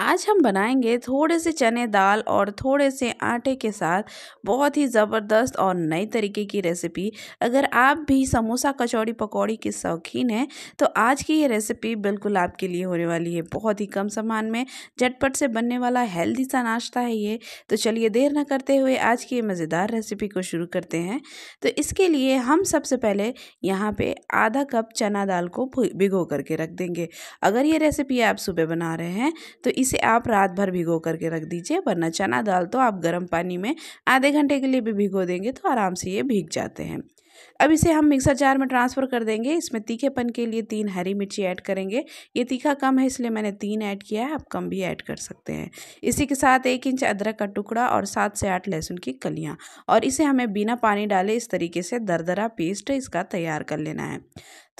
आज हम बनाएंगे थोड़े से चने दाल और थोड़े से आटे के साथ बहुत ही ज़बरदस्त और नई तरीके की रेसिपी अगर आप भी समोसा कचौड़ी पकौड़ी के शौकीन हैं तो आज की ये रेसिपी बिल्कुल आपके लिए होने वाली है बहुत ही कम सामान में झटपट से बनने वाला हेल्दी सा नाश्ता है ये तो चलिए देर ना करते हुए आज की ये मज़ेदार रेसिपी को शुरू करते हैं तो इसके लिए हम सबसे पहले यहाँ पर आधा कप चना दाल को भिगो करके रख देंगे अगर ये रेसिपी आप सुबह बना रहे हैं तो इस इसे आप रात भर भिगो करके रख दीजिए वरना चना दाल तो आप गर्म पानी में आधे घंटे के लिए भी भिगो देंगे तो आराम से ये भीग जाते हैं अब इसे हम मिक्सर जार में ट्रांसफ़र कर देंगे इसमें तीखेपन के लिए तीन हरी मिर्ची ऐड करेंगे ये तीखा कम है इसलिए मैंने तीन ऐड किया है आप कम भी ऐड कर सकते हैं इसी के साथ एक इंच अदरक का टुकड़ा और सात से आठ लहसुन की कलियाँ और इसे हमें बिना पानी डाले इस तरीके से दरदरा पेस्ट इसका तैयार कर लेना है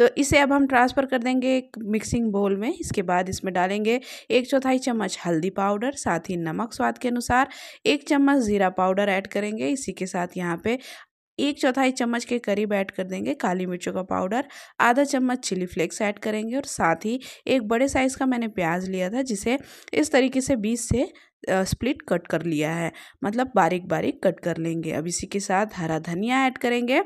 तो इसे अब हम ट्रांसफ़र कर देंगे एक मिक्सिंग बोल में इसके बाद इसमें डालेंगे एक चौथाई चम्मच हल्दी पाउडर साथ ही नमक स्वाद के अनुसार एक चम्मच ज़ीरा पाउडर ऐड करेंगे इसी के साथ यहाँ पे एक चौथाई चम्मच के करीब ऐड कर देंगे काली मिर्चों का पाउडर आधा चम्मच चिली फ्लेक्स ऐड करेंगे और साथ ही एक बड़े साइज़ का मैंने प्याज लिया था जिसे इस तरीके से बीस से स्प्लिट कट कर लिया है मतलब बारीक बारीक कट कर लेंगे अब इसी के साथ हरा धनिया ऐड करेंगे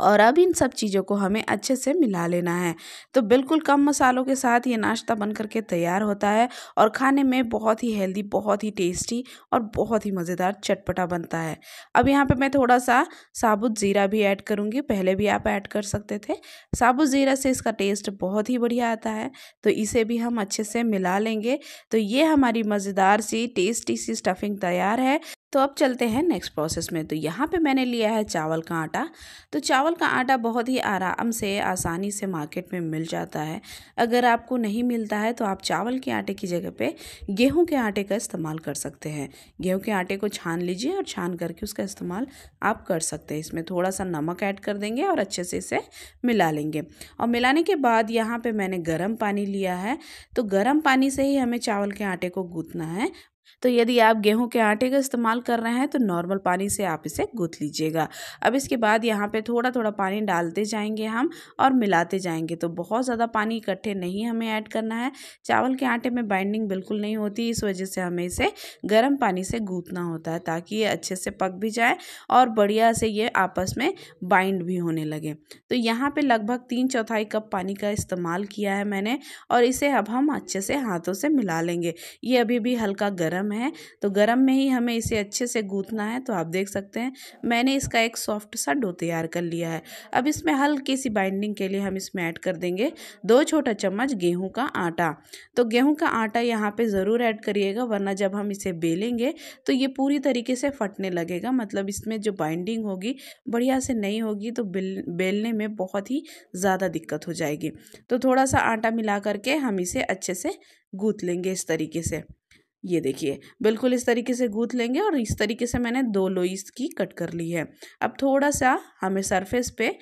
और अब इन सब चीज़ों को हमें अच्छे से मिला लेना है तो बिल्कुल कम मसालों के साथ ये नाश्ता बन करके तैयार होता है और खाने में बहुत ही हेल्दी बहुत ही टेस्टी और बहुत ही मज़ेदार चटपटा बनता है अब यहाँ पे मैं थोड़ा सा साबुत ज़ीरा भी ऐड करूँगी पहले भी आप ऐड कर सकते थे साबुत ज़ीरा से इसका टेस्ट बहुत ही बढ़िया आता है तो इसे भी हम अच्छे से मिला लेंगे तो ये हमारी मज़ेदार सी टेस्टी सी स्टफिंग तैयार है तो अब चलते हैं नेक्स्ट प्रोसेस में तो यहाँ पे मैंने लिया है चावल का आटा तो चावल का आटा बहुत ही आराम से आसानी से मार्केट में मिल जाता है अगर आपको नहीं मिलता है तो आप चावल के आटे की जगह पे गेहूं के आटे का इस्तेमाल कर सकते हैं गेहूं के आटे को छान लीजिए और छान करके उसका इस्तेमाल आप कर सकते हैं इसमें थोड़ा सा नमक ऐड कर देंगे और अच्छे से इसे मिला लेंगे और मिलाने के बाद यहाँ पर मैंने गर्म पानी लिया है तो गर्म पानी से ही हमें चावल के आटे को गूँथना है तो यदि आप गेहूं के आटे का इस्तेमाल कर रहे हैं तो नॉर्मल पानी से आप इसे गूँथ लीजिएगा अब इसके बाद यहाँ पे थोड़ा थोड़ा पानी डालते जाएंगे हम और मिलाते जाएंगे तो बहुत ज़्यादा पानी इकट्ठे नहीं हमें ऐड करना है चावल के आटे में बाइंडिंग बिल्कुल नहीं होती इस वजह से हमें इसे गर्म पानी से गूँथना होता है ताकि ये अच्छे से पक भी जाए और बढ़िया से ये आपस में बाइंड भी होने लगे तो यहाँ पर लगभग तीन चौथाई कप पानी का इस्तेमाल किया है मैंने और इसे अब हम अच्छे से हाथों से मिला लेंगे ये अभी भी हल्का गर्म गर्म है तो गर्म में ही हमें इसे अच्छे से गूँथना है तो आप देख सकते हैं मैंने इसका एक सॉफ्ट सा डो तैयार कर लिया है अब इसमें हल्की सी बाइंडिंग के लिए हम इसमें ऐड कर देंगे दो छोटा चम्मच गेहूँ का आटा तो गेहूँ का आटा यहाँ पर ज़रूर ऐड करिएगा वरना जब हम इसे बेलेंगे तो ये पूरी तरीके से फटने लगेगा मतलब इसमें जो बाइंडिंग होगी बढ़िया से नहीं होगी तो बेलने में बहुत ही ज़्यादा दिक्कत हो जाएगी तो थोड़ा सा आटा मिला करके हम इसे अच्छे से गूँथ लेंगे इस तरीके से ये देखिए बिल्कुल इस तरीके से गूथ लेंगे और इस तरीके से मैंने दो लोईस की कट कर ली है अब थोड़ा सा हमें सरफेस पे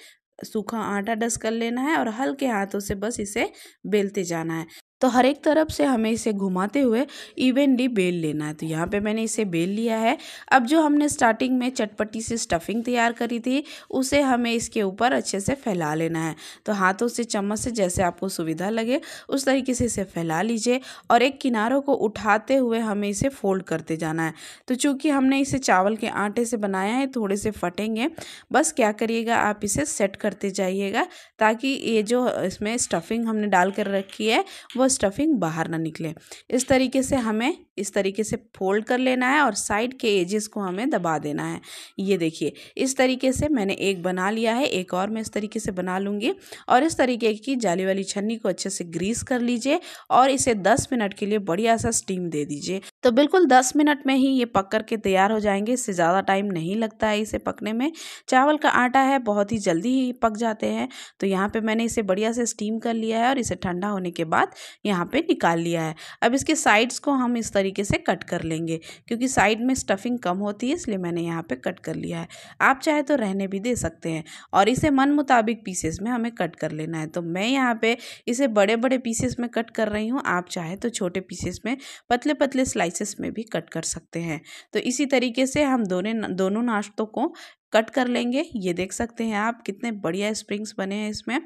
सूखा आटा डस कर लेना है और हल्के हाथों से बस इसे बेलते जाना है तो हर एक तरफ से हमें इसे घुमाते हुए इवेंटली बेल लेना है तो यहाँ पे मैंने इसे बेल लिया है अब जो हमने स्टार्टिंग में चटपटी से स्टफिंग तैयार करी थी उसे हमें इसके ऊपर अच्छे से फैला लेना है तो हाथों से चम्मच से जैसे आपको सुविधा लगे उस तरीके से इसे फैला लीजिए और एक किनारों को उठाते हुए हमें इसे फोल्ड करते जाना है तो चूँकि हमने इसे चावल के आटे से बनाया है थोड़े से फटेंगे बस क्या करिएगा आप इसे सेट करते जाइएगा ताकि ये जो इसमें स्टफिंग हमने डाल कर रखी है वो स्टफिंग बाहर ना निकले इस तरीके से हमें इस तरीके से फोल्ड कर लेना है और साइड के एजेस को हमें दबा देना है ये देखिए इस तरीके से मैंने एक बना लिया है एक और मैं इस तरीके से बना लूँगी और इस तरीके की जाली वाली छन्नी को अच्छे से ग्रीस कर लीजिए और इसे दस मिनट के लिए बढ़िया सा स्टीम दे दीजिए तो बिल्कुल दस मिनट में ही ये पक कर के तैयार हो जाएंगे इससे ज़्यादा टाइम नहीं लगता है इसे पकने में चावल का आटा है बहुत ही जल्दी ही पक जाते हैं तो यहाँ पे मैंने इसे बढ़िया से स्टीम कर लिया है और इसे ठंडा होने के बाद यहाँ पे निकाल लिया है अब इसके साइड्स को हम इस तरीके तरीके से कट कर लेंगे क्योंकि साइड में स्टफिंग कम होती है इसलिए मैंने यहाँ पे कट कर लिया है आप चाहे तो रहने भी दे सकते हैं और इसे मन मुताबिक पीसेस में हमें कट कर लेना है तो मैं यहाँ पे इसे बड़े बड़े पीसेस में कट कर रही हूँ आप चाहे तो छोटे पीसेस में पतले पतले स्लाइसेस में भी कट कर सकते हैं तो इसी तरीके से हम दोनों दोनों नाश्तों को कट कर लेंगे ये देख सकते हैं आप कितने बढ़िया स्प्रिंग्स बने हैं इसमें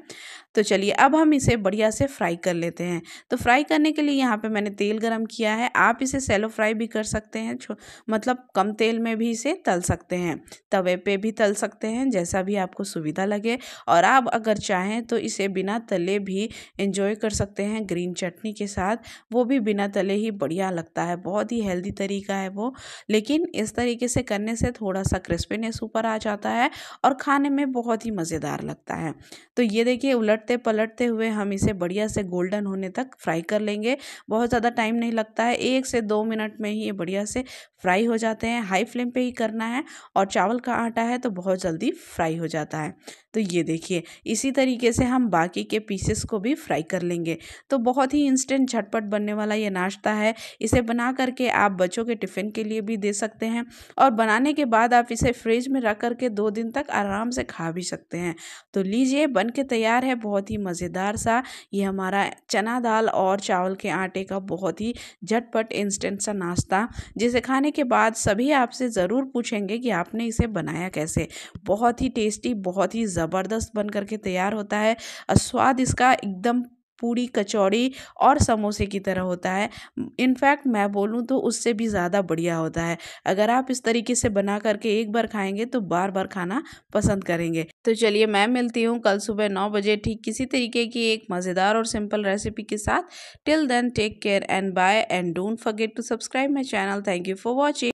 तो चलिए अब हम इसे बढ़िया से फ्राई कर लेते हैं तो फ्राई करने के लिए यहाँ पे मैंने तेल गरम किया है आप इसे सेलो फ्राई भी कर सकते हैं मतलब कम तेल में भी इसे तल सकते हैं तवे पे भी तल सकते हैं जैसा भी आपको सुविधा लगे और आप अगर चाहें तो इसे बिना तले भी इंजॉय कर सकते हैं ग्रीन चटनी के साथ वो भी बिना तले ही बढ़िया लगता है बहुत ही हेल्दी तरीका है वो लेकिन इस तरीके से करने से थोड़ा सा क्रिस्पीनेस ऊपर आ आ जाता है और खाने में बहुत ही मज़ेदार लगता है तो ये देखिए उलटते पलटते हुए हम इसे बढ़िया से गोल्डन होने तक फ्राई कर लेंगे बहुत ज़्यादा टाइम नहीं लगता है एक से दो मिनट में ही ये बढ़िया से फ्राई हो जाते हैं हाई फ्लेम पर ही करना है और चावल का आटा है तो बहुत जल्दी फ्राई हो जाता है तो ये देखिए इसी तरीके से हम बाकी के पीसेस को भी फ्राई कर लेंगे तो बहुत ही इंस्टेंट झटपट बनने वाला ये नाश्ता है इसे बना करके आप बच्चों के टिफ़िन के लिए भी दे सकते हैं और बनाने के बाद आप इसे फ्रिज में रख करके दो दिन तक आराम से खा भी सकते हैं तो लीजिए बन के तैयार है बहुत ही मज़ेदार सा ये हमारा चना दाल और चावल के आटे का बहुत ही झटपट इंस्टेंट सा नाश्ता जिसे खाने के बाद सभी आपसे ज़रूर पूछेंगे कि आपने इसे बनाया कैसे बहुत ही टेस्टी बहुत ही ज़बरदस्त बन करके तैयार होता है और स्वाद इसका एकदम पूड़ी कचौड़ी और समोसे की तरह होता है इनफैक्ट मैं बोलूँ तो उससे भी ज़्यादा बढ़िया होता है अगर आप इस तरीके से बना करके एक बार खाएंगे तो बार बार खाना पसंद करेंगे तो चलिए मैं मिलती हूँ कल सुबह नौ बजे ठीक किसी तरीके की एक मज़ेदार और सिंपल रेसिपी के साथ till then take care and bye and don't forget to subscribe my channel thank you for watching